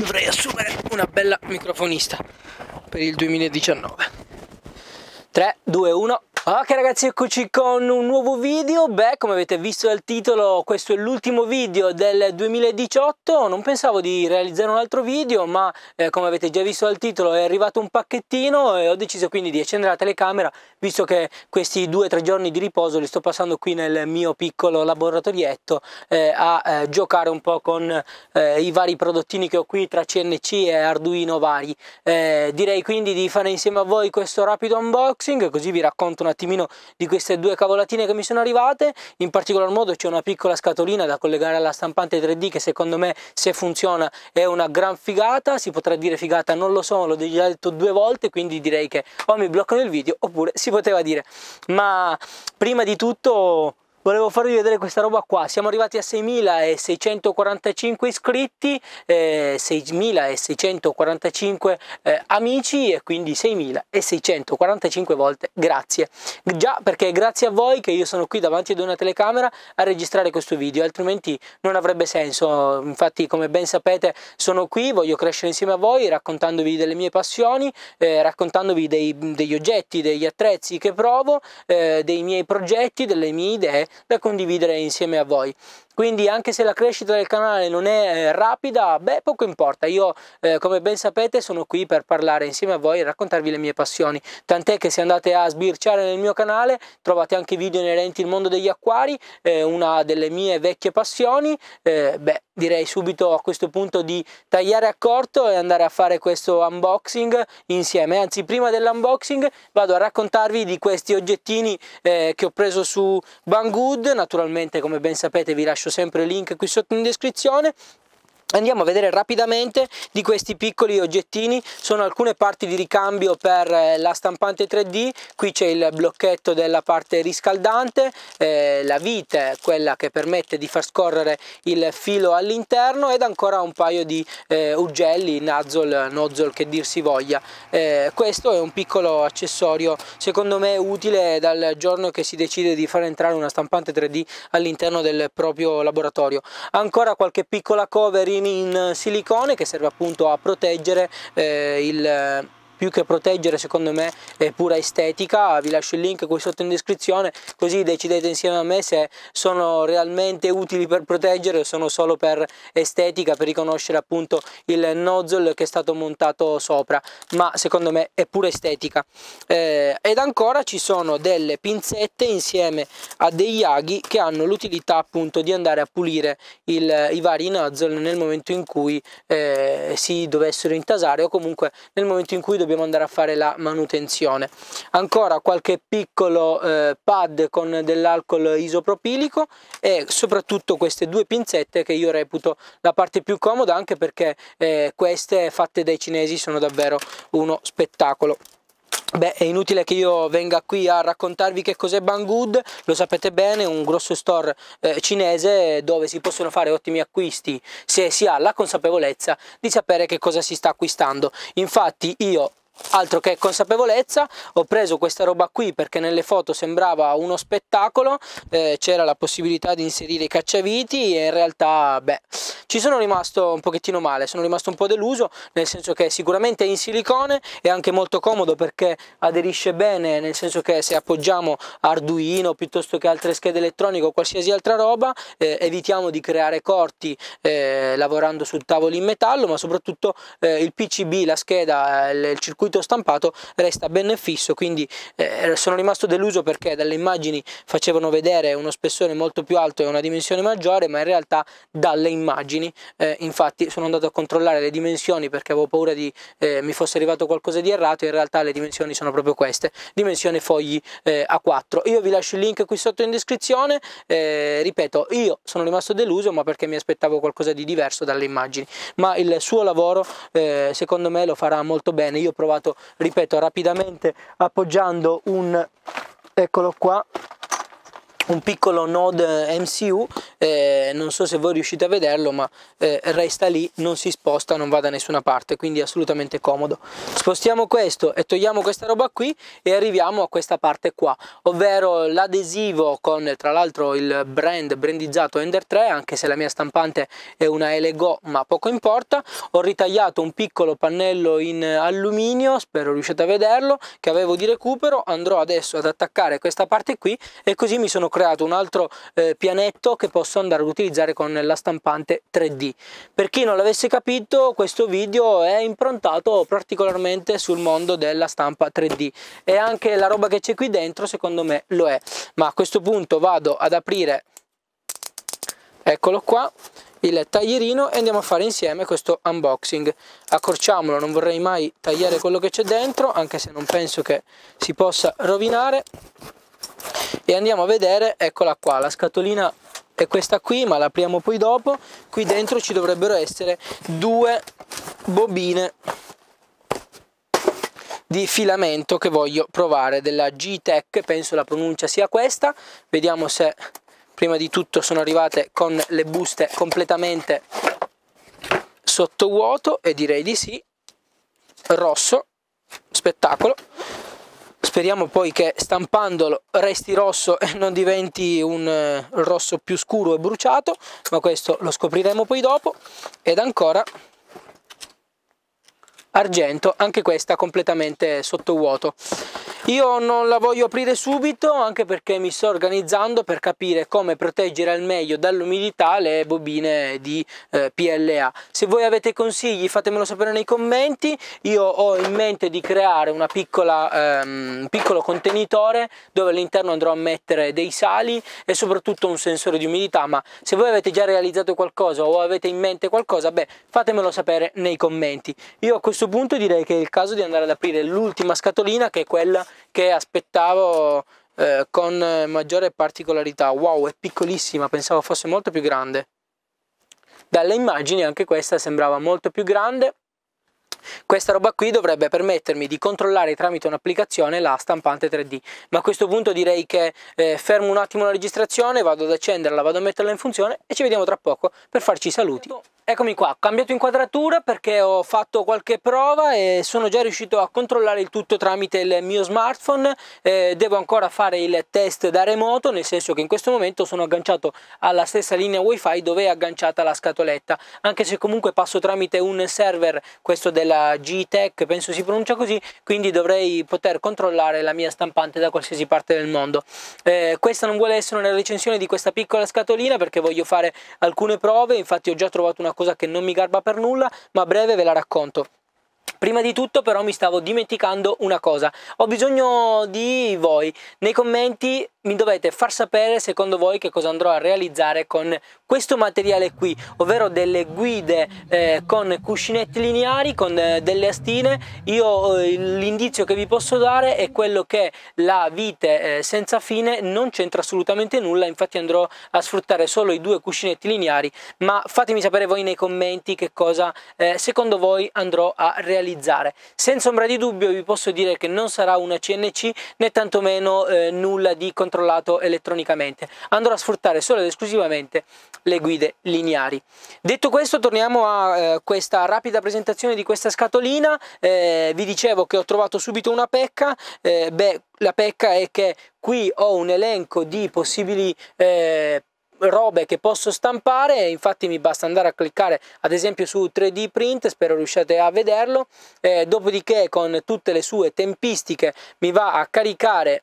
dovrei assumere una bella microfonista per il 2019. 3, 2, 1. Ok ragazzi eccoci con un nuovo video, beh come avete visto dal titolo questo è l'ultimo video del 2018, non pensavo di realizzare un altro video ma eh, come avete già visto dal titolo è arrivato un pacchettino e ho deciso quindi di accendere la telecamera visto che questi due o tre giorni di riposo li sto passando qui nel mio piccolo laboratorietto eh, a eh, giocare un po' con eh, i vari prodottini che ho qui tra CNC e Arduino vari. Eh, direi quindi di fare insieme a voi questo rapido unboxing così vi racconto una attimino di queste due cavolatine che mi sono arrivate, in particolar modo c'è una piccola scatolina da collegare alla stampante 3D che secondo me se funziona è una gran figata, si potrà dire figata non lo so, l'ho già detto due volte quindi direi che o mi bloccano il video oppure si poteva dire ma prima di tutto Volevo farvi vedere questa roba qua, siamo arrivati a 6.645 iscritti, eh, 6.645 eh, amici e quindi 6.645 volte grazie. Già perché è grazie a voi che io sono qui davanti ad una telecamera a registrare questo video, altrimenti non avrebbe senso. Infatti come ben sapete sono qui, voglio crescere insieme a voi raccontandovi delle mie passioni, eh, raccontandovi dei, degli oggetti, degli attrezzi che provo, eh, dei miei progetti, delle mie idee da condividere insieme a voi quindi anche se la crescita del canale non è eh, rapida beh poco importa io eh, come ben sapete sono qui per parlare insieme a voi e raccontarvi le mie passioni tant'è che se andate a sbirciare nel mio canale trovate anche video inerenti al mondo degli acquari eh, una delle mie vecchie passioni eh, beh direi subito a questo punto di tagliare a corto e andare a fare questo unboxing insieme anzi prima dell'unboxing vado a raccontarvi di questi oggettini eh, che ho preso su Banggood naturalmente come ben sapete vi lascio sempre il link qui sotto in descrizione Andiamo a vedere rapidamente di questi piccoli oggettini, sono alcune parti di ricambio per eh, la stampante 3D, qui c'è il blocchetto della parte riscaldante, eh, la vite, quella che permette di far scorrere il filo all'interno ed ancora un paio di eh, ugelli, nozzle, nozzle che dir si voglia. Eh, questo è un piccolo accessorio secondo me utile dal giorno che si decide di far entrare una stampante 3D all'interno del proprio laboratorio. Ancora qualche piccola covering in eh, silicone che serve appunto a proteggere eh, il più che proteggere secondo me è pura estetica, vi lascio il link qui sotto in descrizione così decidete insieme a me se sono realmente utili per proteggere o sono solo per estetica, per riconoscere appunto il nozzle che è stato montato sopra, ma secondo me è pura estetica. Eh, ed ancora ci sono delle pinzette insieme a degli aghi che hanno l'utilità appunto di andare a pulire il, i vari nozzle nel momento in cui eh, si dovessero intasare o comunque nel momento in cui dobbiamo dobbiamo andare a fare la manutenzione ancora qualche piccolo eh, pad con dell'alcol isopropilico e soprattutto queste due pinzette che io reputo la parte più comoda anche perché eh, queste fatte dai cinesi sono davvero uno spettacolo Beh, è inutile che io venga qui a raccontarvi che cos'è Banggood, lo sapete bene, un grosso store eh, cinese dove si possono fare ottimi acquisti se si ha la consapevolezza di sapere che cosa si sta acquistando. Infatti io altro che consapevolezza ho preso questa roba qui perché nelle foto sembrava uno spettacolo eh, c'era la possibilità di inserire i cacciaviti e in realtà beh ci sono rimasto un pochettino male, sono rimasto un po' deluso, nel senso che sicuramente è in silicone, è anche molto comodo perché aderisce bene, nel senso che se appoggiamo Arduino piuttosto che altre schede elettroniche o qualsiasi altra roba, eh, evitiamo di creare corti eh, lavorando su tavoli in metallo, ma soprattutto eh, il PCB, la scheda, il, il circuito stampato resta ben fisso, quindi eh, sono rimasto deluso perché dalle immagini facevano vedere uno spessore molto più alto e una dimensione maggiore, ma in realtà dalle immagini bambini, eh, infatti sono andato a controllare le dimensioni perché avevo paura di eh, mi fosse arrivato qualcosa di errato, in realtà le dimensioni sono proprio queste, dimensione fogli eh, A4. Io vi lascio il link qui sotto in descrizione, eh, ripeto, io sono rimasto deluso ma perché mi aspettavo qualcosa di diverso dalle immagini, ma il suo lavoro eh, secondo me lo farà molto bene, io ho provato, ripeto, rapidamente appoggiando un, eccolo qua, un piccolo node eh, MCU, eh, non so se voi riuscite a vederlo, ma eh, resta lì, non si sposta, non va da nessuna parte, quindi è assolutamente comodo. Spostiamo questo e togliamo questa roba qui e arriviamo a questa parte qua, ovvero l'adesivo con tra l'altro il brand brandizzato Ender 3, anche se la mia stampante è una Elego, ma poco importa. Ho ritagliato un piccolo pannello in alluminio, spero riuscite a vederlo, che avevo di recupero, andrò adesso ad attaccare questa parte qui e così mi sono creato creato un altro eh, pianetto che posso andare ad utilizzare con la stampante 3D. Per chi non l'avesse capito, questo video è improntato particolarmente sul mondo della stampa 3D e anche la roba che c'è qui dentro secondo me lo è. Ma a questo punto vado ad aprire, eccolo qua, il taglierino e andiamo a fare insieme questo unboxing accorciamolo non vorrei mai tagliare quello che c'è dentro anche se non penso che si possa rovinare e andiamo a vedere eccola qua la scatolina è questa qui ma la apriamo poi dopo qui dentro ci dovrebbero essere due bobine di filamento che voglio provare della G-Tech penso la pronuncia sia questa vediamo se prima di tutto sono arrivate con le buste completamente sotto vuoto e direi di sì rosso spettacolo Speriamo poi che stampandolo resti rosso e non diventi un eh, rosso più scuro e bruciato, ma questo lo scopriremo poi dopo. Ed ancora argento, anche questa completamente sottovuoto. Io non la voglio aprire subito anche perché mi sto organizzando per capire come proteggere al meglio dall'umidità le bobine di eh, PLA. Se voi avete consigli fatemelo sapere nei commenti, io ho in mente di creare ehm, un ehm, piccolo contenitore dove all'interno andrò a mettere dei sali e soprattutto un sensore di umidità, ma se voi avete già realizzato qualcosa o avete in mente qualcosa, beh fatemelo sapere nei commenti. Io a questo questo punto direi che è il caso di andare ad aprire l'ultima scatolina che è quella che aspettavo eh, con maggiore particolarità. Wow, è piccolissima, pensavo fosse molto più grande. Dalle immagini anche questa sembrava molto più grande. Questa roba qui dovrebbe permettermi di controllare tramite un'applicazione la stampante 3D, ma a questo punto direi che eh, fermo un attimo la registrazione, vado ad accenderla, vado a metterla in funzione e ci vediamo tra poco per farci i saluti. Eccomi qua, ho cambiato inquadratura perché ho fatto qualche prova e sono già riuscito a controllare il tutto tramite il mio smartphone. Eh, devo ancora fare il test da remoto, nel senso che in questo momento sono agganciato alla stessa linea wifi dove è agganciata la scatoletta, anche se comunque passo tramite un server, questo della G-Tech, penso si pronuncia così, quindi dovrei poter controllare la mia stampante da qualsiasi parte del mondo. Eh, questa non vuole essere una recensione di questa piccola scatolina perché voglio fare alcune prove, infatti ho già trovato una cosa che non mi garba per nulla, ma a breve ve la racconto. Prima di tutto però mi stavo dimenticando una cosa, ho bisogno di voi, nei commenti mi dovete far sapere secondo voi che cosa andrò a realizzare con questo materiale qui ovvero delle guide eh, con cuscinetti lineari con eh, delle astine io eh, l'indizio che vi posso dare è quello che la vite eh, senza fine non c'entra assolutamente nulla infatti andrò a sfruttare solo i due cuscinetti lineari ma fatemi sapere voi nei commenti che cosa eh, secondo voi andrò a realizzare senza ombra di dubbio vi posso dire che non sarà una CNC né tantomeno eh, nulla di contrario controllato elettronicamente, andrò a sfruttare solo ed esclusivamente le guide lineari. Detto questo torniamo a eh, questa rapida presentazione di questa scatolina, eh, vi dicevo che ho trovato subito una pecca, eh, beh la pecca è che qui ho un elenco di possibili eh, robe che posso stampare infatti mi basta andare a cliccare ad esempio su 3D print spero riusciate a vederlo eh, dopodiché con tutte le sue tempistiche mi va a caricare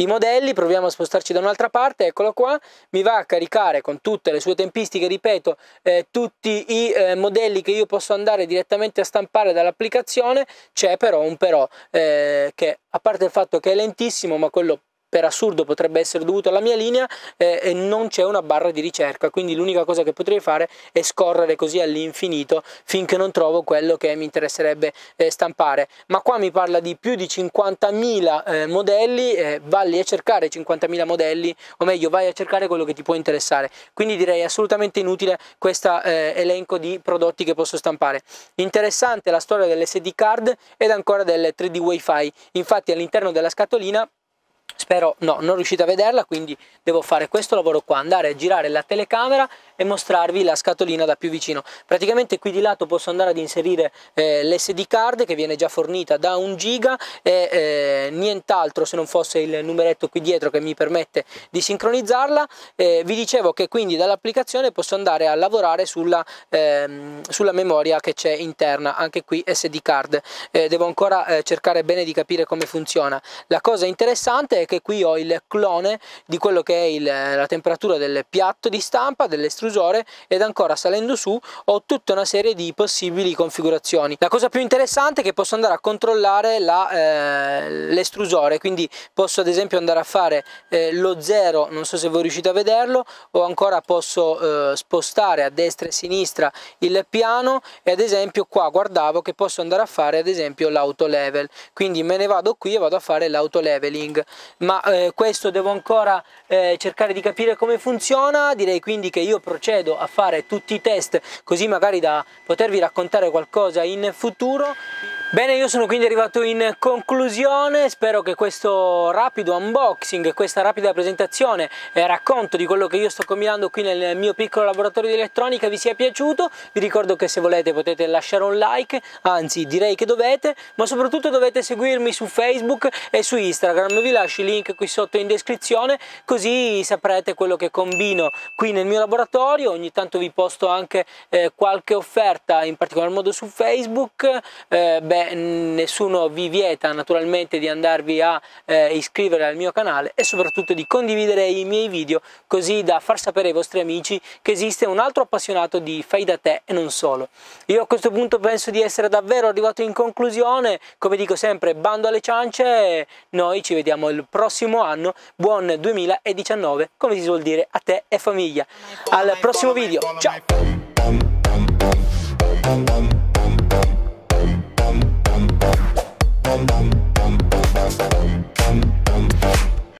i modelli, proviamo a spostarci da un'altra parte, eccolo qua, mi va a caricare con tutte le sue tempistiche, ripeto, eh, tutti i eh, modelli che io posso andare direttamente a stampare dall'applicazione, c'è però un però eh, che a parte il fatto che è lentissimo, ma quello per assurdo potrebbe essere dovuto alla mia linea eh, e non c'è una barra di ricerca, quindi l'unica cosa che potrei fare è scorrere così all'infinito finché non trovo quello che mi interesserebbe eh, stampare. Ma qua mi parla di più di 50.000 eh, modelli, eh, valli a cercare 50.000 modelli, o meglio vai a cercare quello che ti può interessare, quindi direi assolutamente inutile questo eh, elenco di prodotti che posso stampare. Interessante la storia delle SD card ed ancora delle 3D Wi-Fi, infatti all'interno della scatolina spero no, non riuscite a vederla, quindi devo fare questo lavoro qua, andare a girare la telecamera e mostrarvi la scatolina da più vicino. Praticamente qui di lato posso andare ad inserire eh, l'SD card che viene già fornita da 1 giga e eh, nient'altro se non fosse il numeretto qui dietro che mi permette di sincronizzarla. Eh, vi dicevo che quindi dall'applicazione posso andare a lavorare sulla, ehm, sulla memoria che c'è interna, anche qui SD card. Eh, devo ancora eh, cercare bene di capire come funziona. La cosa interessante è è che qui ho il clone di quello che è il, la temperatura del piatto di stampa, dell'estrusore ed ancora salendo su ho tutta una serie di possibili configurazioni. La cosa più interessante è che posso andare a controllare eh, l'estrusore, eh, quindi posso ad esempio andare a fare eh, lo zero non so se voi riuscite a vederlo, o ancora posso eh, spostare a destra e a sinistra il piano e ad esempio qua guardavo che posso andare a fare ad esempio l'auto level, quindi me ne vado qui e vado a fare l'auto leveling ma eh, questo devo ancora eh, cercare di capire come funziona, direi quindi che io procedo a fare tutti i test così magari da potervi raccontare qualcosa in futuro. Bene, io sono quindi arrivato in conclusione, spero che questo rapido unboxing, questa rapida presentazione e racconto di quello che io sto combinando qui nel mio piccolo laboratorio di elettronica vi sia piaciuto, vi ricordo che se volete potete lasciare un like, anzi direi che dovete, ma soprattutto dovete seguirmi su Facebook e su Instagram, vi lascio il link qui sotto in descrizione così saprete quello che combino qui nel mio laboratorio, ogni tanto vi posto anche eh, qualche offerta, in particolar modo su Facebook, eh, beh, nessuno vi vieta naturalmente di andarvi a eh, iscrivere al mio canale e soprattutto di condividere i miei video così da far sapere ai vostri amici che esiste un altro appassionato di fai da te e non solo. Io a questo punto penso di essere davvero arrivato in conclusione, come dico sempre bando alle ciance, noi ci vediamo il prossimo anno, buon 2019 come si suol dire a te e famiglia, al prossimo video, ciao!